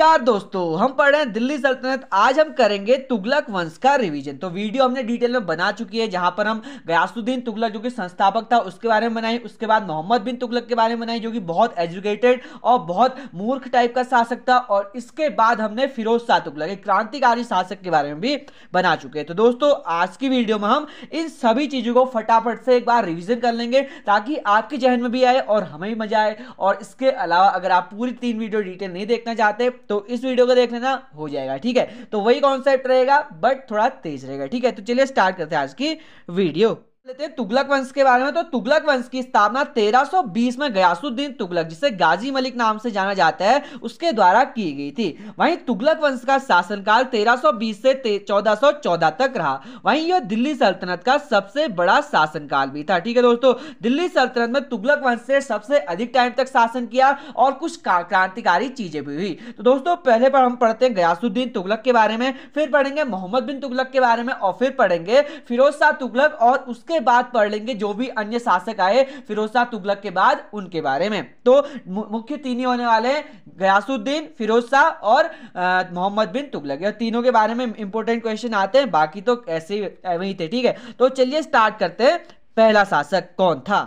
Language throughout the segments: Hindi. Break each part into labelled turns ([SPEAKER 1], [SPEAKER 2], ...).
[SPEAKER 1] नमस्कार दोस्तों हम पढ़ रहे हैं दिल्ली सल्तनत आज हम करेंगे तुगलक वंश का रिवीजन तो वीडियो हमने डिटेल में बना चुकी है जहां पर हम गयासुद्दीन तुगलक जो कि संस्थापक था उसके बारे में बनाई उसके बाद मोहम्मद बिन तुगलक के बारे में बनाई जो कि बहुत एजुकेटेड और बहुत मूर्ख टाइप का शासक था और इसके बाद हमने फिरोज शाह तुगलक एक क्रांतिकारी शासक के बारे में भी बना चुके हैं तो दोस्तों आज की वीडियो में हम इन सभी चीज़ों को फटाफट से एक बार रिविजन कर लेंगे ताकि आपके जहन में भी आए और हमें भी मजा आए और इसके अलावा अगर आप पूरी तीन वीडियो डिटेल नहीं देखना चाहते तो इस वीडियो को देख लेना हो जाएगा ठीक है तो वही कॉन्सेप्ट रहेगा बट थोड़ा तेज रहेगा ठीक है तो चलिए स्टार्ट करते हैं आज की वीडियो लेते हैं तुगलक वंश के बारे में तो तुगलक वंश की स्थापना 1320 में गयासुद्दीन तुगलक जिसे गाजी मलिक नाम से जाना जाता है उसके द्वारा की गई थी वहीं तुगलक वंश का शासनकाल 1320 से 1414 तक रहा वहीं यह दिल्ली सल्तनत का सबसे बड़ा शासनकाल भी था ठीक है दोस्तों दिल्ली सल्तनत में तुगलक वंश ने सबसे अधिक टाइम तक शासन किया और कुछ क्रांतिकारी चीजें भी हुई तो दोस्तों पहले पर हम पढ़ते हैं गयासुद्दीन तुगलक के बारे में फिर पढ़ेंगे मोहम्मद बिन तुगलक के बारे में और फिर पढ़ेंगे फिरोज शाह तुगलक और उसके उसके बाद पढ़ लेंगे जो भी अन्य शासक आए फिरोज शाह तुगलक के बाद उनके बारे में तो मुख्य तीन ही होने वाले हैं गयासुद्दीन फिरोज शाह और मोहम्मद बिन तुगलक यह तीनों के बारे में इंपॉर्टेंट क्वेश्चन आते हैं बाकी तो ऐसे वही थे ठीक है तो चलिए स्टार्ट करते हैं पहला शासक कौन था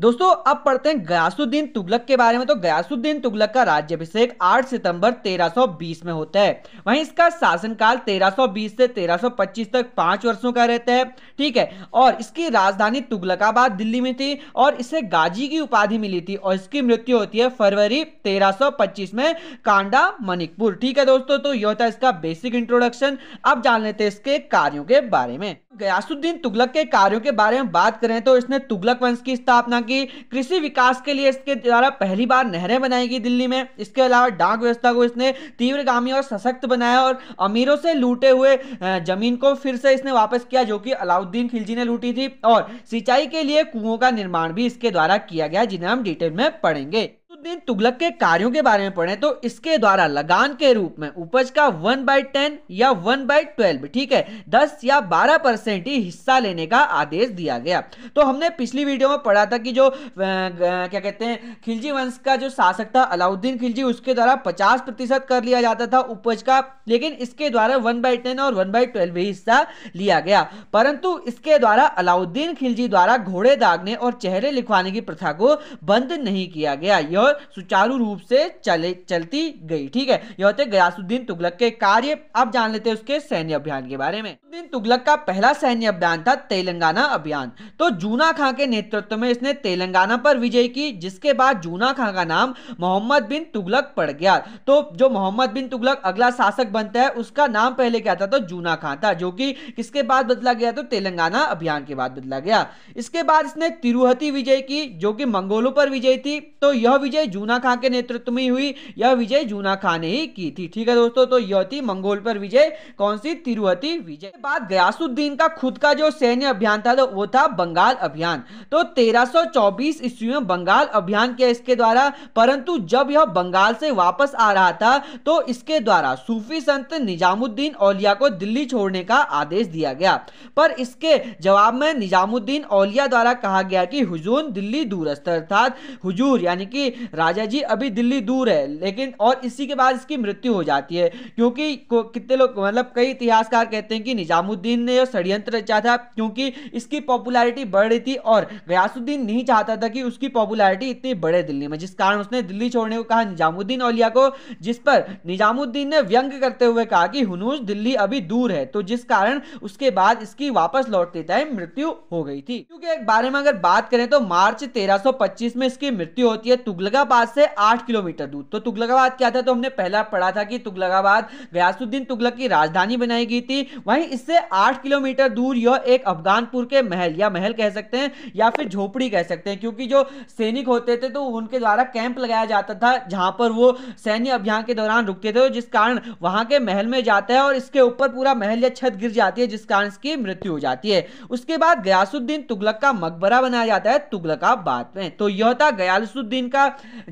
[SPEAKER 1] दोस्तों अब पढ़ते हैं गयासुद्दीन तुगलक के बारे में तो गयासुद्दीन तुगलक का राज्यभिषेक 8 सितंबर 1320 में होता है वहीं इसका शासनकाल 1320 से 1325 तक पांच वर्षों का रहता है ठीक है और इसकी राजधानी तुगलकाबाद दिल्ली में थी और इसे गाजी की उपाधि मिली थी और इसकी मृत्यु होती है फरवरी तेरह में कांडा मणिकपुर ठीक है दोस्तों तो यह होता है इसका बेसिक इंट्रोडक्शन अब जान लेते हैं इसके कार्यो के बारे में गयासुद्दीन तुगलक के कार्यों के बारे में बात करें तो इसने तुगलक वंश की स्थापना की कृषि विकास के लिए इसके द्वारा पहली बार नहरें बनाई गई दिल्ली में इसके अलावा डाक व्यवस्था को इसने तीव्रगामी और सशक्त बनाया और अमीरों से लूटे हुए जमीन को फिर से इसने वापस किया जो कि अलाउद्दीन खिलजी ने लूटी थी और सिंचाई के लिए कुओं का निर्माण भी इसके द्वारा किया गया जिन्हें हम डिटेल में पढ़ेंगे कुतुबुद्दीन तुगलक के कार्यों के बारे में पढ़े तो इसके द्वारा लगान के रूप में उपज का वन बाई टेन या वन बाई ट्वेल्व ठीक है दस या बारह परसेंट ही हिस्सा लेने का आदेश दिया गया तो हमने पिछली वीडियो में पढ़ा था कि जो क्या कहते हैं खिलजी वंश का जो शासक था अलाउद्दीन खिलजी उसके द्वारा पचास प्रतिशत कर लिया जाता था उपज का लेकिन इसके द्वारा वन बाई टेन और वन बाई ट्वेल्व ही हिस्सा लिया गया परंतु इसके द्वारा अलाउद्दीन खिलजी द्वारा घोड़े दागने और चेहरे लिखवाने की प्रथा को बंद नहीं किया गया यह सुचारू रूप से चले चलती गई ठीक है यह होते गयासुद्दीन तुगलक के कार्य अब जान लेते हैं उसके सैन्य अभियान के बारे में तुगलक का पहला सैन्य अभियान था तेलंगाना अभियान तो जूना खां के नेतृत्व में इसने तेलंगाना पर विजय की जिसके बाद जूना खां का नाम मोहम्मद बिन तुगलक पड़ गया तो जो मोहम्मद बिन तुगलक अगला शासक बनता है उसका नाम पहले क्या था तो जूना खां था जो कि किसके बाद बदला गया तो तेलंगाना अभियान के बाद बदला गया इसके बाद इसने तिरुहती विजय की जो कि मंगोलों पर विजय थी तो यह विजय विजय जूना खां के नेतृत्व में हुई यह विजय जूना खां ने ही की थी ठीक है दोस्तों तो यह थी मंगोल पर विजय कौन सी तिरुहती विजय बाद गयासुद्दीन का खुद का जो सैन्य अभियान था तो वो था बंगाल अभियान तो तेरह ईस्वी में बंगाल अभियान किया इसके द्वारा परंतु जब यह बंगाल से वापस आ रहा था तो इसके द्वारा सूफी संत निजामुद्दीन औलिया को दिल्ली छोड़ने का आदेश दिया गया पर इसके जवाब में निजामुद्दीन औलिया द्वारा कहा गया कि हुजूर दिल्ली दूरस्थ अर्थात हुजूर यानी कि राजा जी अभी दिल्ली दूर है लेकिन और इसी के बाद इसकी मृत्यु हो जाती है क्योंकि कितने लोग मतलब कई इतिहासकार कहते हैं कि निजामुद्दीन ने यह षडयंत्र रचा था क्योंकि इसकी पॉपुलैरिटी बढ़ रही थी और गयासुद्दीन नहीं चाहता था कि उसकी पॉपुलैरिटी इतनी बढ़े दिल्ली में जिस कारण उसने दिल्ली छोड़ने को कहा निजामुद्दीन औलिया को जिस पर निजामुद्दीन ने व्यंग करते हुए कहा कि हनूज दिल्ली अभी दूर है तो जिस कारण उसके बाद इसकी वापस लौटते टाइम मृत्यु हो गई थी क्योंकि एक बारे में अगर बात करें तो मार्च 1325 में इसकी मृत्यु होती है तुगलका तुगलकाबाद से आठ किलोमीटर दूर तो तुगलकाबाद क्या था तो हमने पहला पढ़ा था कि तुगलकाबाद गयासुद्दीन तुगलक की राजधानी बनाई गई थी वहीं इससे आठ किलोमीटर दूर यह एक अफगानपुर के महल या महल कह सकते हैं या फिर झोपड़ी कह सकते हैं क्योंकि जो सैनिक होते थे तो उनके द्वारा कैंप लगाया जाता था जहां पर वो सैन्य अभियान के दौरान रुकते थे जिस कारण वहां के महल में जाता है और इसके ऊपर पूरा महल या छत गिर जाती है जिस कारण इसकी मृत्यु हो जाती है उसके बाद गयासुद्दीन तुगलक का मकबरा बनाया जाता है तुगलकाबाद में तो यह था गयासुद्दीन का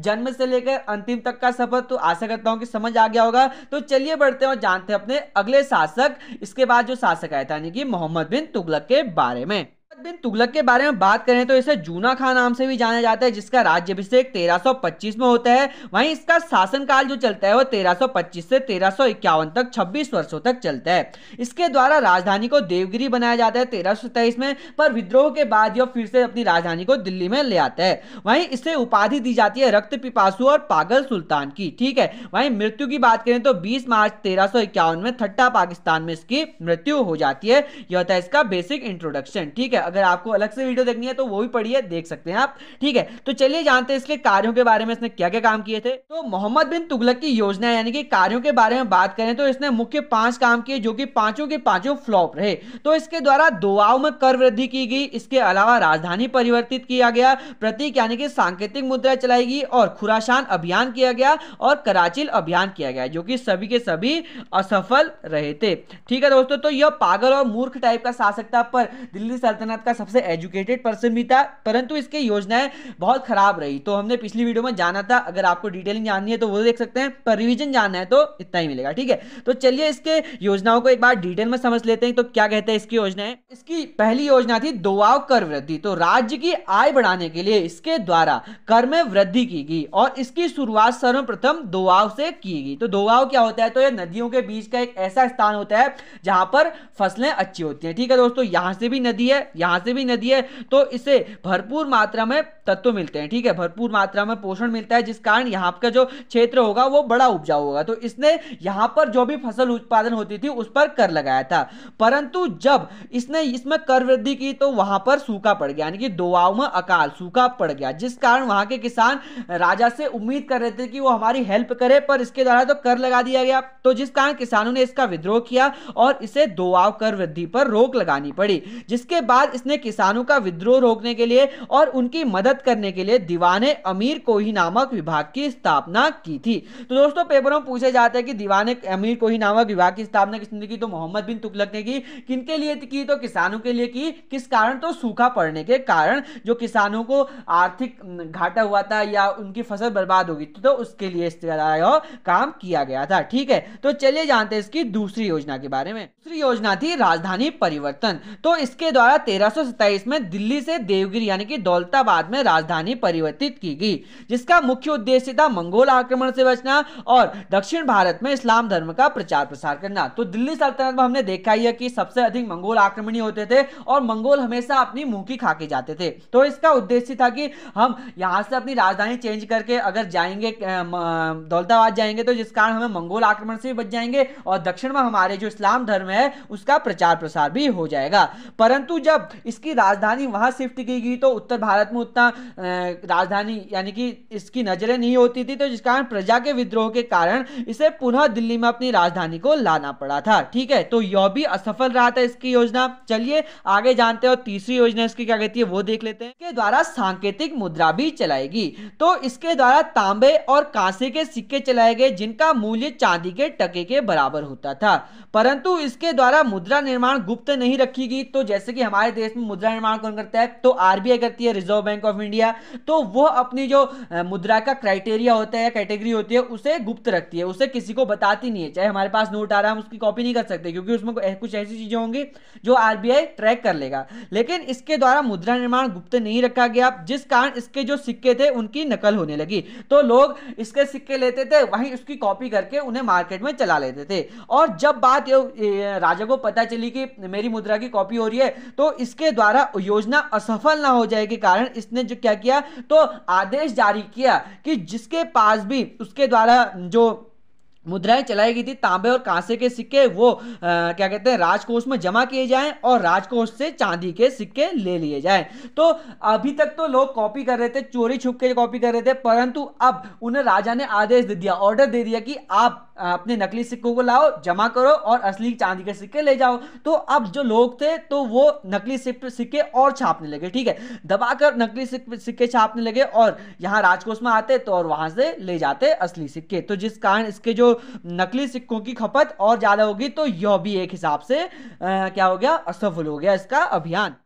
[SPEAKER 1] जन्म से लेकर अंतिम तक का सफर तो आशा करता हूँ कि समझ आ गया होगा तो चलिए बढ़ते हैं और जानते हैं अपने अगले शासक इसके बाद जो शासक आया था यानी कि मोहम्मद बिन तुगलक के बारे में बिन तुगलक के बारे में बात करें तो इसे जूना खान नाम से भी जाना जाता है जिसका राज्यभिषेक 1325 में होता है वहीं इसका शासनकाल जो चलता है वो 1325 से तेरह तक 26 वर्षों तक चलता है इसके द्वारा राजधानी को देवगिरी बनाया जाता है तेरह में पर विद्रोह के बाद यह फिर से अपनी राजधानी को दिल्ली में ले आता है वहीं इसे उपाधि दी जाती है रक्त पिपासु और पागल सुल्तान की ठीक है वहीं मृत्यु की बात करें तो बीस मार्च तेरह में थट्टा पाकिस्तान में इसकी मृत्यु हो जाती है यह था इसका बेसिक इंट्रोडक्शन ठीक है अगर आपको अलग से वीडियो देखनी है तो वो भी पढ़िए देख सकते हैं आप ठीक है तो चलिए जानते हैं इसके कार्यों के बारे में इसने क्या क्या काम किए थे तो मोहम्मद बिन तुगलक की योजना यानी कि कार्यों के बारे में बात करें तो इसने मुख्य पांच काम किए जो कि पांचों के पांचों फ्लॉप रहे तो इसके द्वारा दुआओं में कर वृद्धि की गई इसके अलावा राजधानी परिवर्तित किया गया प्रतीक यानी कि सांकेतिक मुद्रा चलाई गई और खुराशान अभियान किया गया और कराचिल अभियान किया गया जो कि सभी के सभी असफल रहे थे ठीक है दोस्तों तो यह पागल और मूर्ख टाइप का शासक था पर दिल्ली सल्तनत जगन्नाथ का सबसे एजुकेटेड पर्सन भी था परंतु इसकी योजनाएं बहुत खराब रही तो हमने पिछली वीडियो में जाना था अगर आपको डिटेलिंग जाननी है तो वो देख सकते हैं पर रिविजन जानना है तो इतना ही मिलेगा ठीक है तो चलिए इसके योजनाओं को एक बार डिटेल में समझ लेते हैं तो क्या कहते हैं इसकी योजनाएं इसकी पहली योजना थी दोआव कर वृद्धि तो राज्य की आय बढ़ाने के लिए इसके द्वारा कर में वृद्धि की गई और इसकी शुरुआत सर्वप्रथम दोआव से की गई तो दोआव क्या होता है तो यह नदियों के बीच का एक ऐसा स्थान होता है जहां पर फसलें अच्छी होती हैं ठीक है दोस्तों यहां से भी नदी है यहां से भी नदी है तो इसे भरपूर मात्रा में तत्व मिलते हैं ठीक है भरपूर मात्रा में पोषण मिलता है जिस कारण यहाँ का जो क्षेत्र होगा वो बड़ा उपजाऊ होगा तो इसने यहां पर जो भी फसल उत्पादन होती थी उस पर कर लगाया था परंतु जब इसने इसमें कर वृद्धि की तो वहां पर सूखा पड़ गया यानी कि दोआव में अकाल सूखा पड़ गया जिस कारण वहां के किसान राजा से उम्मीद कर रहे थे कि वो हमारी हेल्प करे पर इसके द्वारा तो कर लगा दिया गया तो जिस कारण किसानों ने इसका विद्रोह किया और इसे दोआव कर वृद्धि पर रोक लगानी पड़ी जिसके बाद बाद इसने किसानों का विद्रोह रोकने के लिए और उनकी मदद करने के लिए दीवाने अमीर कोही नामक विभाग की स्थापना की थी तो दोस्तों पेपरों में पूछे जाते हैं कि दीवाने अमीर कोही नामक विभाग की स्थापना किसने की तो मोहम्मद बिन तुगलक ने की किनके लिए की तो किसानों के लिए की किस कारण तो सूखा पड़ने के कारण जो किसानों को आर्थिक घाटा हुआ था या उनकी फसल बर्बाद हो गई थी तो उसके लिए काम किया गया था ठीक है तो चलिए जानते हैं इसकी दूसरी योजना के बारे में दूसरी योजना थी राजधानी परिवर्तन तो इसके द्वारा 1327 में दिल्ली से देवगिरी यानी कि दौलताबाद में राजधानी परिवर्तित की गई जिसका मुख्य उद्देश्य था मंगोल आक्रमण से बचना और दक्षिण भारत में इस्लाम धर्म का प्रचार प्रसार करना तो दिल्ली सल्तनत में हमने देखा ही है कि सबसे अधिक मंगोल आक्रमणी होते थे और मंगोल हमेशा अपनी मुंह की खा के जाते थे तो इसका उद्देश्य था कि हम यहाँ से अपनी राजधानी चेंज करके अगर जाएंगे दौलताबाद जाएंगे तो जिस कारण हमें मंगोल आक्रमण से भी बच जाएंगे और दक्षिण में हमारे जो इस्लाम धर्म है उसका प्रचार प्रसार भी हो जाएगा परंतु जब जब इसकी राजधानी वहाँ शिफ्ट की गई तो उत्तर भारत में उतना राजधानी यानी कि इसकी नज़रें नहीं होती थी तो जिस कारण प्रजा के विद्रोह के कारण इसे पुनः दिल्ली में अपनी राजधानी को लाना पड़ा था ठीक है तो यह भी असफल रहा था इसकी योजना चलिए आगे जानते हैं और तीसरी योजना इसकी क्या कहती है वो देख लेते हैं के द्वारा सांकेतिक मुद्रा भी चलाएगी तो इसके द्वारा तांबे और कांसे के सिक्के चलाए गए जिनका मूल्य चांदी के टके के बराबर होता था परंतु इसके द्वारा मुद्रा निर्माण गुप्त नहीं रखी गई तो जैसे कि हमारे हमारे देश में मुद्रा निर्माण कौन करता है तो आरबीआई करती है रिजर्व बैंक ऑफ इंडिया तो वो अपनी जो मुद्रा का क्राइटेरिया होता है कैटेगरी होती है उसे गुप्त रखती है उसे किसी को बताती नहीं है चाहे हमारे पास नोट आ रहा है हम उसकी कॉपी नहीं कर सकते क्योंकि उसमें कुछ ऐसी चीजें होंगी जो आरबीआई ट्रैक कर लेगा लेकिन इसके द्वारा मुद्रा निर्माण गुप्त नहीं रखा गया जिस कारण इसके जो सिक्के थे उनकी नकल होने लगी तो लोग इसके सिक्के लेते थे वहीं उसकी कॉपी करके उन्हें मार्केट में चला लेते थे और जब बात राजा को पता चली कि मेरी मुद्रा की कॉपी हो रही है तो इसके द्वारा योजना असफल ना हो जाए के कारण इसने जो क्या किया तो आदेश जारी किया कि जिसके पास भी उसके द्वारा जो मुद्राएं चलाई गई थी तांबे और कांसे के सिक्के वो आ, क्या कहते हैं राजकोष में जमा किए जाएं और राजकोष से चांदी के सिक्के ले लिए जाएं तो अभी तक तो लोग कॉपी कर रहे थे चोरी छुप के कॉपी कर रहे थे परंतु अब उन्हें राजा ने आदेश दे दिया ऑर्डर दे दिया कि आप अपने नकली सिक्कों को लाओ जमा करो और असली चांदी के सिक्के ले जाओ तो अब जो लोग थे तो वो नकली सिक्के और छापने लगे ठीक है दबाकर नकली सिक्के छापने लगे और यहाँ राजकोष में आते तो और वहाँ से ले जाते असली सिक्के तो जिस कारण इसके जो नकली सिक्कों की खपत और ज़्यादा होगी तो यह भी एक हिसाब से आ, क्या हो गया असफल हो गया इसका अभियान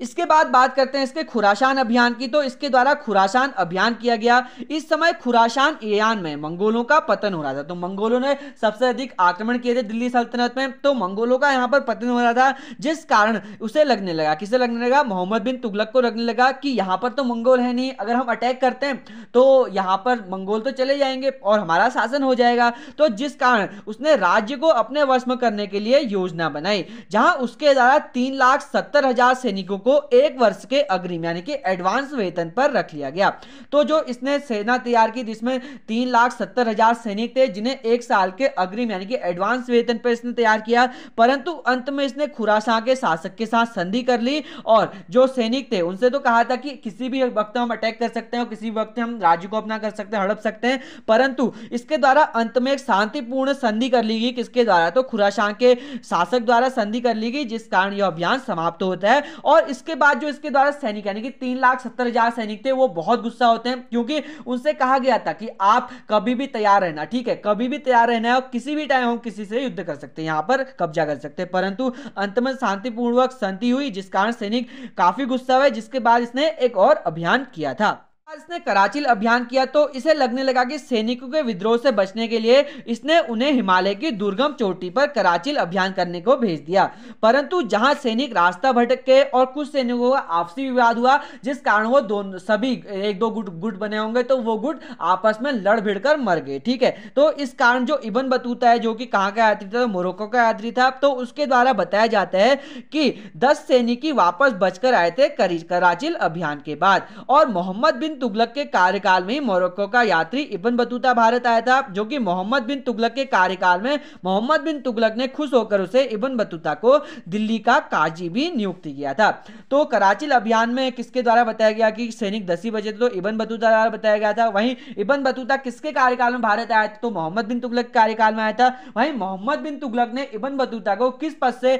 [SPEAKER 1] इसके बाद बात करते हैं इसके खुराशान अभियान की तो इसके द्वारा खुराशान अभियान किया गया इस समय खुराशान एयान में मंगोलों का पतन हो रहा था तो मंगोलों ने सबसे अधिक आक्रमण किए थे दिल्ली सल्तनत में तो मंगोलों का यहाँ पर पतन हो रहा था जिस कारण उसे लगने लगा किसे लगने लगा मोहम्मद बिन तुगलक को लगने लगा कि यहाँ पर तो मंगोल है नहीं अगर हम अटैक करते हैं तो यहाँ पर मंगोल तो चले जाएंगे और हमारा शासन हो जाएगा तो जिस कारण उसने राज्य को अपने वश में करने के लिए योजना बनाई जहां उसके द्वारा तीन लाख सत्तर हजार सैनिकों को को एक वर्ष के अग्रिम यानी कि एडवांस वेतन पर रख लिया गया तो जो इसने सेना तैयार की जिसमें तीन लाख सत्तर हजार सैनिक थे जिन्हें एक साल के अग्रिम यानी कि एडवांस वेतन पर इसने तैयार किया परंतु अंत में इसने खुरासा के शासक के साथ संधि कर ली और जो सैनिक थे उनसे तो कहा था कि किसी भी वक्त हम अटैक कर सकते हैं और किसी वक्त हम राज्य को अपना कर सकते हैं हड़प सकते हैं परंतु इसके द्वारा अंत में एक शांतिपूर्ण संधि कर ली गई किसके द्वारा तो खुराशां के शासक द्वारा संधि कर ली गई जिस कारण यह अभियान समाप्त होता है और इस इसके बाद जो इसके द्वारा सैनिक यानी कि तीन लाख सत्तर हजार सैनिक थे वो बहुत गुस्सा होते हैं क्योंकि उनसे कहा गया था कि आप कभी भी तैयार रहना ठीक है कभी भी तैयार रहना है और किसी भी टाइम हम किसी से युद्ध कर सकते हैं यहां पर कब्जा कर सकते हैं परंतु अंत में शांतिपूर्वक संति हुई जिस कारण सैनिक काफी गुस्सा हुए जिसके बाद इसने एक और अभियान किया था इसने कराचिल अभियान किया तो इसे लगने लगा कि सैनिकों के विद्रोह से बचने के लिए इसने उन्हें हिमालय की दुर्गम चोटी पर कराचिल अभियान करने को भेज दिया परंतु जहां सैनिक रास्ता भटक गए और कुछ सैनिकों का आपसी विवाद हुआ जिस कारण वो दोनों सभी एक दो गुट गुट बने होंगे तो वो गुट आपस में लड़ भिड़ कर मर गए ठीक है तो इस कारण जो इबन बतूता है जो कि कहाँ का यात्री था तो मोरक्को का यात्री था तो उसके द्वारा बताया जाता है कि दस सैनिकी वापस बचकर आए थे कराचिल अभियान के बाद और मोहम्मद बिन तुगलक के कार्यकाल में ही मोरक्को का यात्री इबन बतूता भारत आया था जो कि मोहम्मद बिन तुगलक के कार्यकाल में मोहम्मद बिन तुगलक ने खुश होकर उसे इबन बतूता को दिल्ली का काजी भी नियुक्त किया था तो कराचिल अभियान में किसके द्वारा बताया गया कि सैनिक दसी बजे तो इबन बतूता द्वारा बताया गया था वहीं इबन बतूता किसके कार्यकाल में भारत आया था तो मोहम्मद बिन तुगलक के कार्यकाल में आया था वहीं मोहम्मद बिन तुगलक ने इबन बतूता को किस पद से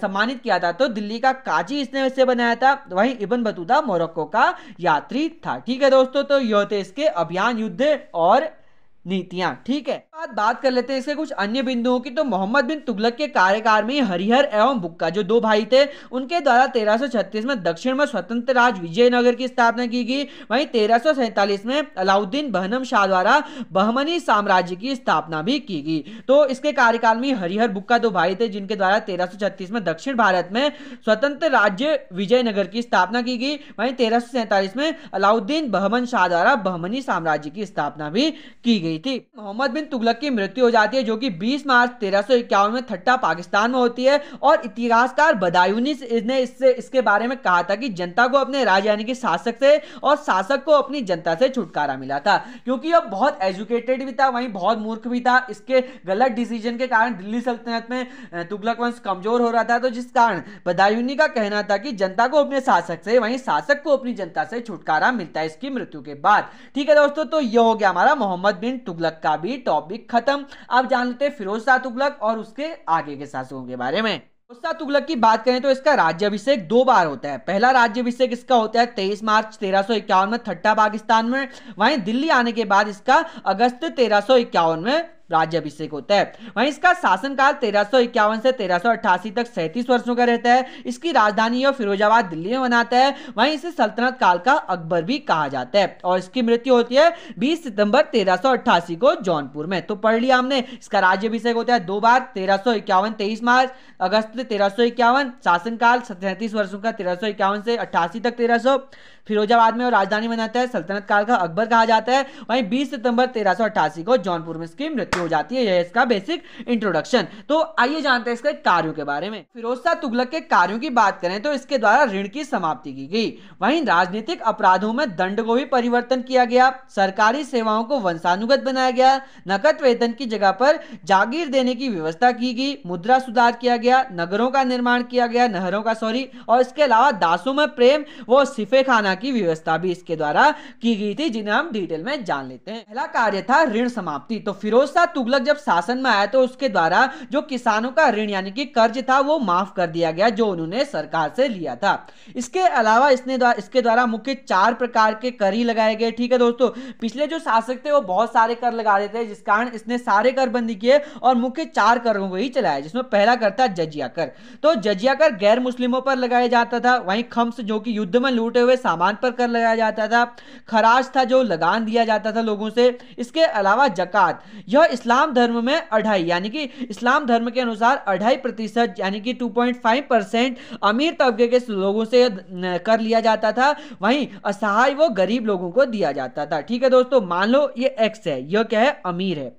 [SPEAKER 1] सम्मानित किया था तो दिल्ली का काजी इसने बनाया था वहीं इबन बतूता मोरक्को का यात्री था ठीक ठीक है दोस्तों तो ये होते इसके अभियान युद्ध और नीतियां ठीक है बात बात कर लेते हैं इसके कुछ अन्य बिंदुओं की तो मोहम्मद बिन तुगलक के कार्यकाल में हरिहर एवं बुक्का जो दो भाई थे उनके द्वारा 1336 में दक्षिण में स्वतंत्र राज्य विजयनगर की स्थापना की गई वहीं तेरह में अलाउद्दीन बहनम शाह द्वारा बहमनी साम्राज्य की स्थापना भी की गई तो इसके कार्यकाल में हरिहर बुक्का दो भाई थे जिनके द्वारा तेरह में दक्षिण भारत में स्वतंत्र राज्य विजयनगर की स्थापना की गई वही तेरह में अलाउद्दीन बहमन शाह द्वारा बहमनी साम्राज्य की स्थापना भी की गई गई थी मोहम्मद बिन तुगलक की मृत्यु हो जाती है जो कि 20 मार्च तेरह में थट्टा पाकिस्तान में होती है और इतिहासकार बदायूनी ने इससे इसके बारे में कहा था कि जनता को अपने राज यानी कि शासक से और शासक को अपनी जनता से छुटकारा मिला था क्योंकि वह बहुत एजुकेटेड भी था वहीं बहुत मूर्ख भी था इसके गलत डिसीजन के कारण दिल्ली सल्तनत में तुगलक वंश कमजोर हो रहा था तो जिस कारण बदायूनी का कहना था कि जनता को अपने शासक से वहीं शासक को अपनी जनता से छुटकारा मिलता है इसकी मृत्यु के बाद ठीक है दोस्तों तो यह हो गया हमारा मोहम्मद बिन तुगलक का भी टॉपिक खत्म अब जान लेते हैं फिरोज शाह तुगलक और उसके आगे के शासकों के बारे में शाह तुगलक की बात करें तो इसका राज्यभिषेक दो बार होता है पहला राज्यभिषेक इसका होता है 23 मार्च तेरह में थट्टा पाकिस्तान में वहीं दिल्ली आने के बाद इसका अगस्त तेरह में राज्यभिषेक होता है वहीं इसका शासनकाल तेरह से तेरह तक सैंतीस वर्षों का रहता है इसकी राजधानी और फिरोजाबाद दिल्ली में मनाता है वहीं इसे सल्तनत काल का अकबर भी कहा जाता है और इसकी मृत्यु होती है बीस सितंबर तेरह को जौनपुर में तो पढ़ लिया हमने इसका राज्य अभिषेक होता है दो बार तेरह सौ इक्यावन तेईस मार्च अगस्त तेरह सौ इक्यावन शासनकाल सैंतीस वर्षों का तेरह सौ इक्यावन से अट्ठासी तक तेरह सौ फिरोजाबाद में और राजधानी बनाता है सल्तनत काल का अकबर कहा जाता है वहीं 20 सितंबर तेरह को जौनपुर में इसकी मृत्यु हो जाती है इसका बेसिक इंट्रोडक्शन तो आइए जानते हैं इसके कार्यों के बारे में फिरोज शाह तुगलक के कार्यों की बात करें तो इसके द्वारा ऋण की समाप्ति की गई वहीं राजनीतिक अपराधों में दंड को भी परिवर्तन किया गया सरकारी सेवाओं को वंशानुगत बनाया गया नकद वेतन की जगह पर जागीर देने की व्यवस्था की गई मुद्रा सुधार किया गया नगरों का निर्माण किया गया नहरों का सॉरी और इसके अलावा दासों में प्रेम व सिफे खाना की व्यवस्था भी इसके द्वारा की गई थी जिन्हें हम डिटेल में जान लेते हैं पहला कार्य था ऋण समाप्ति तो फिरोज शाह तुगलक जब शासन में आया तो उसके द्वारा जो किसानों का ऋण यानी कि कर्ज था वो माफ कर दिया गया जो उन्होंने सरकार से लिया था इसके अलावा इसने द्वारा इसके द्वारा मुख्य चार प्रकार के कर ही लगाए गए ठीक है दोस्तों पिछले जो शासक थे वो बहुत सारे कर लगा रहे थे जिस कारण इसने सारे कर बंदी किए और मुख्य चार करों को ही चलाया जिसमें पहला कर था जजिया कर तो जजिया कर गैर मुस्लिमों पर लगाया जाता था वहीं खम्स जो कि युद्ध में लूटे हुए सामान पर कर लगाया जाता था खराज था जो लगान दिया जाता था लोगों से इसके अलावा जकात यह इस्लाम धर्म में अढ़ाई यानी कि इस्लाम धर्म के अनुसार अढ़ाई प्रतिशत यानी कि 2.5 परसेंट अमीर तबके के लोगों से कर लिया जाता था वहीं असहाय वो गरीब लोगों को दिया जाता था ठीक है दोस्तों मान लो ये एक्स है यह क्या है अमीर है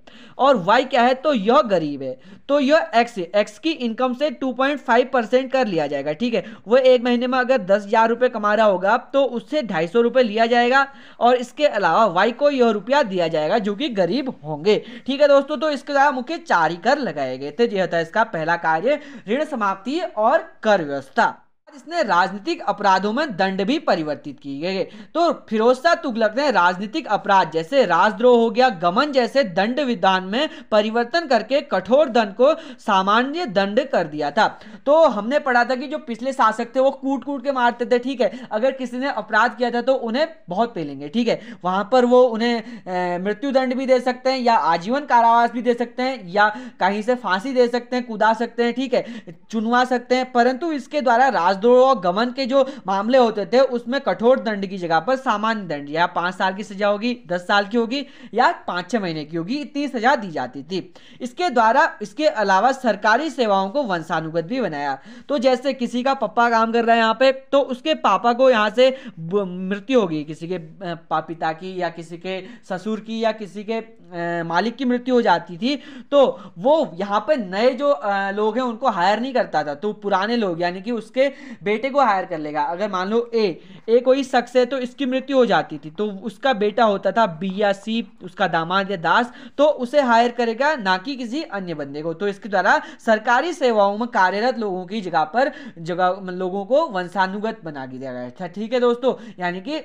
[SPEAKER 1] और वाई क्या है तो यह गरीब है तो यह एक्स एक्स की इनकम से 2.5 परसेंट कर लिया जाएगा ठीक है वह एक महीने में अगर दस हज़ार रुपए कमा रहा होगा तो उससे ढाई सौ रुपए लिया जाएगा और इसके अलावा वाई को यह रुपया दिया जाएगा जो कि गरीब होंगे ठीक है है दोस्तों तो द्वारा मुख्य चार ही कर लगाए गए थे यह हाँ, था तो इसका पहला कार्य ऋण समाप्ति और कर व्यवस्था इसने राजनीतिक अपराधों में दंड भी परिवर्तित की गए तो फिरोज शाह तुगलक ने राजनीतिक अपराध जैसे राजद्रोह हो गया गमन जैसे दंड विधान में परिवर्तन करके कठोर दंड को सामान्य दंड कर दिया था तो हमने पढ़ा था कि जो पिछले शासक थे वो कूट कूट के मारते थे ठीक है अगर किसी ने अपराध किया था तो उन्हें बहुत पेलेंगे ठीक है वहां पर वो उन्हें मृत्यु दंड भी दे सकते हैं या आजीवन कारावास भी दे सकते हैं या कहीं से फांसी दे सकते हैं कूदा सकते हैं ठीक है चुनवा सकते हैं परंतु इसके द्वारा राजद्रोह अपराधों और गमन के जो मामले होते थे उसमें कठोर दंड की जगह पर सामान्य दंड या पांच साल की सजा होगी दस साल की होगी या पांच छह महीने की होगी इतनी सजा दी जाती थी इसके द्वारा इसके अलावा सरकारी सेवाओं को वंशानुगत भी बनाया तो जैसे किसी का पप्पा काम कर रहा है यहाँ पे तो उसके पापा को यहाँ से मृत्यु होगी किसी के पापिता की या किसी के ससुर की या किसी के मालिक की मृत्यु हो जाती थी तो वो यहाँ पे नए जो लोग हैं उनको हायर नहीं करता था तो पुराने लोग यानी कि उसके बेटे को हायर कर लेगा अगर मान लो ए ए कोई शख्स है तो इसकी मृत्यु हो जाती थी तो उसका बेटा होता था बी या सी उसका दामाद या दास तो उसे हायर करेगा ना कि किसी अन्य बंदे को तो इसके द्वारा सरकारी सेवाओं में कार्यरत लोगों की जगह पर जगह मतलब लोगों को वंशानुगत बना दिया गया था ठीक है दोस्तों यानी कि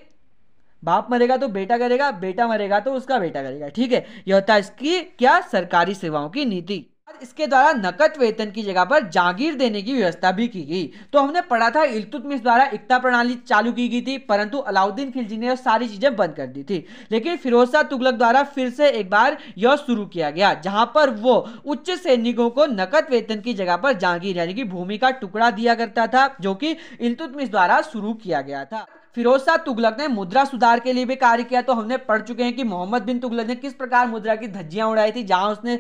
[SPEAKER 1] बाप मरेगा तो बेटा करेगा बेटा मरेगा तो उसका बेटा करेगा ठीक है यह होता है इसकी क्या सरकारी सेवाओं की नीति इसके द्वारा नकद वेतन की जगह पर जागीर देने की व्यवस्था भी की गई तो हमने पढ़ा था इलतुतमिश द्वारा एकता प्रणाली चालू की गई थी परंतु अलाउद्दीन खिलजी ने सारी चीजें बंद कर दी थी लेकिन फिरोज तुगलक द्वारा फिर से एक बार यह शुरू किया गया जहां पर वो उच्च सैनिकों को नकद वेतन की जगह पर जागीर यानी कि भूमि का टुकड़ा दिया करता था जो कि इलतुतमिश द्वारा शुरू किया गया था फिरोज शाह तुगलक ने मुद्रा सुधार के लिए भी कार्य किया तो हमने पढ़ चुके हैं कि मोहम्मद बिन तुगलक ने किस प्रकार मुद्रा की धज्जियां उड़ाई थी जहां उसने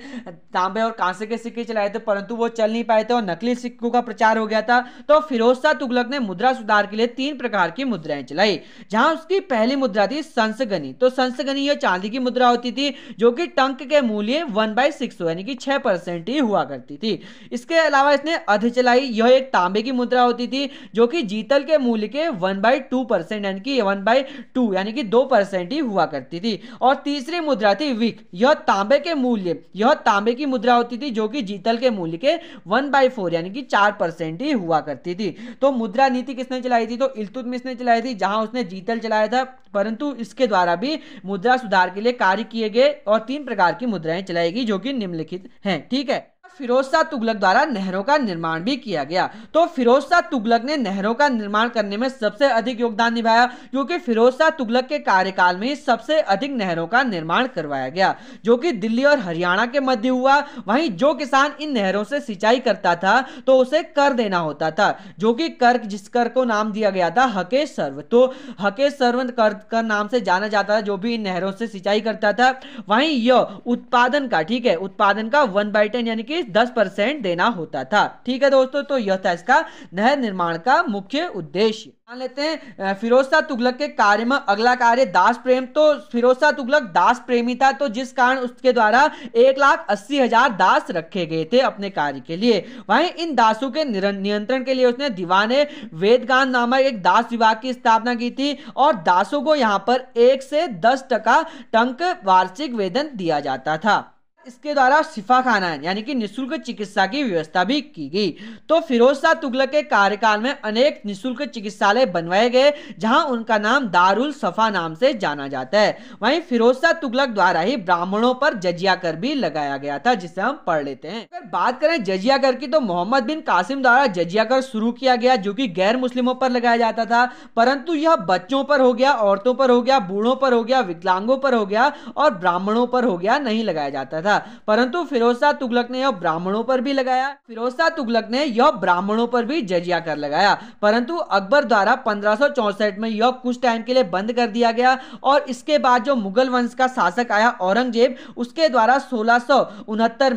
[SPEAKER 1] तांबे और कांसे के सिक्के चलाए थे परंतु वो चल नहीं पाए थे और नकली सिक्कों का प्रचार हो गया था तो फिरोज शाह तुगलक ने मुद्रा सुधार के लिए तीन प्रकार की मुद्राएं चलाई जहाँ उसकी पहली मुद्रा थी संसगनी तो संसगनी यह चांदी की मुद्रा होती थी जो कि टंक के मूल्य वन बाय सिक्स यानी कि छह परसेंट ही हुआ करती थी इसके अलावा इसने अध चलाई यह एक तांबे की मुद्रा होती थी जो कि जीतल के मूल्य के वन बाय टू परसेंट यानी कि वन बाई टू यानी कि दो परसेंट ही हुआ करती थी और तीसरी मुद्रा थी विक यह तांबे के मूल्य यह तांबे की मुद्रा होती थी जो कि जीतल के मूल्य के वन बाई फोर यानी कि चार परसेंट ही हुआ करती थी तो मुद्रा नीति किसने चलाई थी तो इल्तुतमिश ने चलाई थी जहां उसने जीतल चलाया था परंतु इसके द्वारा भी मुद्रा सुधार के लिए कार्य किए गए और तीन प्रकार की मुद्राएं चलाई गई जो कि निम्नलिखित हैं ठीक है फिरोज शाह तुगलक द्वारा नहरों का निर्माण भी किया गया तो फिरोज शाह तुगलक ने नहरों का निर्माण करने में सबसे अधिक योगदान निभाया क्योंकि फिरोज शाह तुगलक के कार्यकाल में सबसे अधिक नहरों का निर्माण करवाया गया जो कि दिल्ली और हरियाणा के मध्य हुआ वहीं जो किसान इन नहरों से सिंचाई करता था तो उसे कर देना होता था जो कि कर जिस कर को नाम दिया गया था हकेश सर्व तो हकेश सर्व कर, कर नाम से जाना जाता था जो भी इन नहरों से सिंचाई करता था वहीं यह उत्पादन का ठीक है उत्पादन का वन बाई टेन यानी कि दस परसेंट देना होता था ठीक है दोस्तों तो यह था इसका नहर निर्माण का मुख्य उद्देश्य मान लेते हैं फिरोजा तुगलक के कार्य में अगला कार्य दास प्रेम तो फिरोजा तुगलक दास प्रेमी था तो जिस कारण उसके द्वारा एक लाख अस्सी हजार दास रखे गए थे अपने कार्य के लिए वहीं इन दासों के नियंत्रण के लिए उसने दीवाने वेदगान नामक एक दास विभाग की स्थापना की थी और दासों को यहाँ पर एक से दस टंक वार्षिक वेतन दिया जाता था इसके द्वारा शिफा खाना यानी कि निशुल्क चिकित्सा की व्यवस्था भी की गई तो फिरोज शाह तुगलक के कार्यकाल में अनेक निशुल्क चिकित्सालय बनवाए गए जहां उनका नाम दारुल सफा नाम से जाना जाता है वहीं फिरोज शाह तुगलक द्वारा ही ब्राह्मणों पर जजिया कर भी लगाया गया था जिसे हम पढ़ लेते हैं अगर बात करें जजिया कर की तो मोहम्मद बिन कासिम द्वारा जजिया कर शुरू किया गया जो की गैर मुस्लिमों पर लगाया जाता था परंतु यह बच्चों पर हो गया औरतों पर हो गया बूढ़ों पर हो गया विकलांगों पर हो गया और ब्राह्मणों पर हो गया नहीं लगाया जाता था था परंतु फिरोजा तुगलक ने यह ब्राह्मणों पर भी लगाया फिरोजा तुगलक ने यह ब्राह्मणों पर भी जजिया कर लगाया परंतु अकबर द्वारा पंद्रह में यह कुछ टाइम के लिए बंद कर दिया गया और इसके बाद जो मुगल वंश का शासक आया औरंगजेब उसके द्वारा सोलह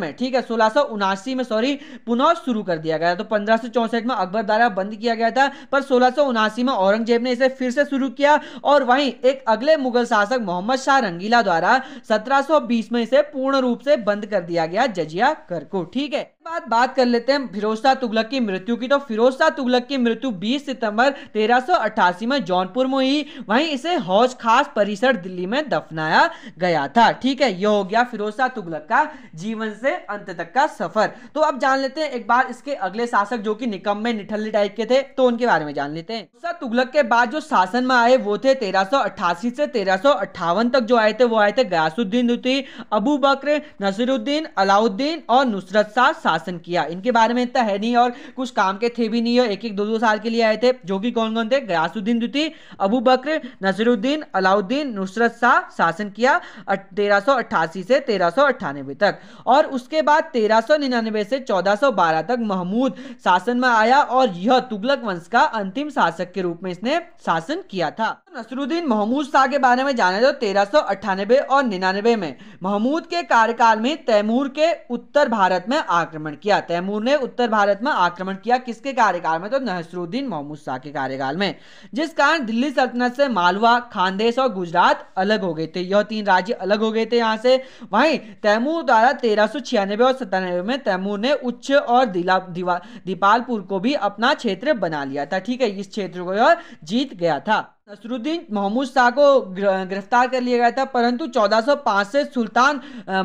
[SPEAKER 1] में ठीक है सोलह में सॉरी पुनः शुरू कर दिया गया तो पंद्रह में अकबर द्वारा बंद किया गया था पर सोलह में औरंगजेब ने इसे फिर से शुरू किया और वहीं एक अगले मुगल शासक मोहम्मद शाह रंगीला द्वारा 1720 में इसे पूर्ण रूप से बंद कर दिया गया जजिया कर को ठीक है बाद बात कर लेते हैं फिरोज शाह तुगलक की मृत्यु की तो फिरोज शाह तुगलक की मृत्यु 20 सितंबर 1388 में जौनपुर में हुई वहीं इसे हौज खास परिसर दिल्ली में दफनाया गया था ठीक है यह हो गया फिरोज शाह तुगलक का जीवन से अंत तक का सफर तो अब जान लेते हैं एक बार इसके अगले शासक जो कि निकम में निठल्ली टाइप के थे तो उनके बारे में जान लेते हैं शाह तुगलक के बाद जो शासन में आए वो थे तेरह से तेरह तक जो आए थे वो आए थे गयासुद्दीन अबू बकर नसरुद्दीन अलाउद्दीन और नुसरत शाह शासन किया इनके बारे में इतना है नहीं और कुछ काम के थे भी नहीं और एक एक दो दो साल के लिए आए थे जो कि कौन कौन थे गयासुद्दीन द्वितीय अबू बकर नजरुद्दीन अलाउद्दीन नुसरत शाह शासन किया तेरह से तेरह तक और उसके बाद तेरह से चौदह तक महमूद शासन में आया और यह तुगलक वंश का अंतिम शासक के रूप में इसने शासन किया था नसरुद्दीन महमूद शाह के बारे में जाने दो तेरह और निन्यानवे में महमूद के कार्यकाल में तैमूर के उत्तर भारत में आक्रमण आक्रमण किया तैमूर ने उत्तर भारत में आक्रमण किया किसके कार्यकाल में तो नहसरुद्दीन मोहम्मद शाह के कार्यकाल में जिस कारण दिल्ली सल्तनत से मालवा खानदेश और गुजरात अलग हो गए थे यह तीन राज्य अलग हो गए थे यहाँ से वहीं तैमूर द्वारा तेरह और सतानवे में तैमूर ने उच्च और दीपालपुर को भी अपना क्षेत्र बना लिया था ठीक है इस क्षेत्र को यह जीत गया था नसरुद्दीन महमूद शाह को गिरफ्तार कर लिया गया था परंतु 1405 से सुल्तान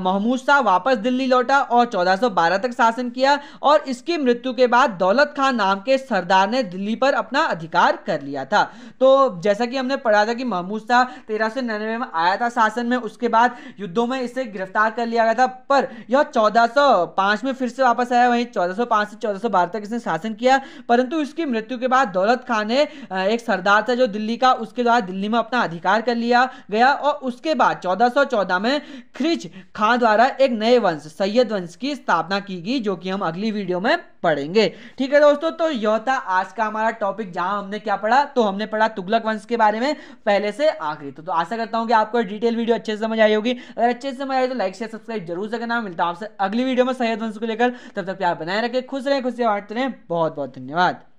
[SPEAKER 1] महमूद शाह वापस दिल्ली लौटा और 1412 तक शासन किया और इसकी मृत्यु के बाद दौलत खान नाम के सरदार ने दिल्ली पर अपना अधिकार कर लिया था तो जैसा कि हमने पढ़ा था कि महमूद शाह तेरह सौ निन्यानवे में आया था शासन में उसके बाद युद्धों में इसे गिरफ्तार कर लिया गया था पर यह चौदह में फिर से वापस आया वहीं चौदह से चौदह तक इसने शासन किया परंतु इसकी मृत्यु के बाद दौलत खान ने एक सरदार था जो दिल्ली का था उसके द्वारा दिल्ली में अपना अधिकार कर लिया गया और उसके बाद 1414 में खिरिज खां द्वारा एक नए वंश सैयद वंश की स्थापना की गई जो कि हम अगली वीडियो में पढ़ेंगे ठीक है दोस्तों तो यह था आज का हमारा टॉपिक जहां हमने क्या पढ़ा तो हमने पढ़ा तुगलक वंश के बारे में पहले से आखिरी तो, तो आशा करता हूं कि आपको डिटेल वीडियो अच्छे से समझ आई होगी अगर अच्छे से समझ आई तो लाइक शेयर सब्सक्राइब जरूर से करना मिलता है आपसे अगली वीडियो में सैयद वंश को लेकर तब तक प्यार बनाए रखें खुश रहें खुशी बांटते रहें बहुत बहुत धन्यवाद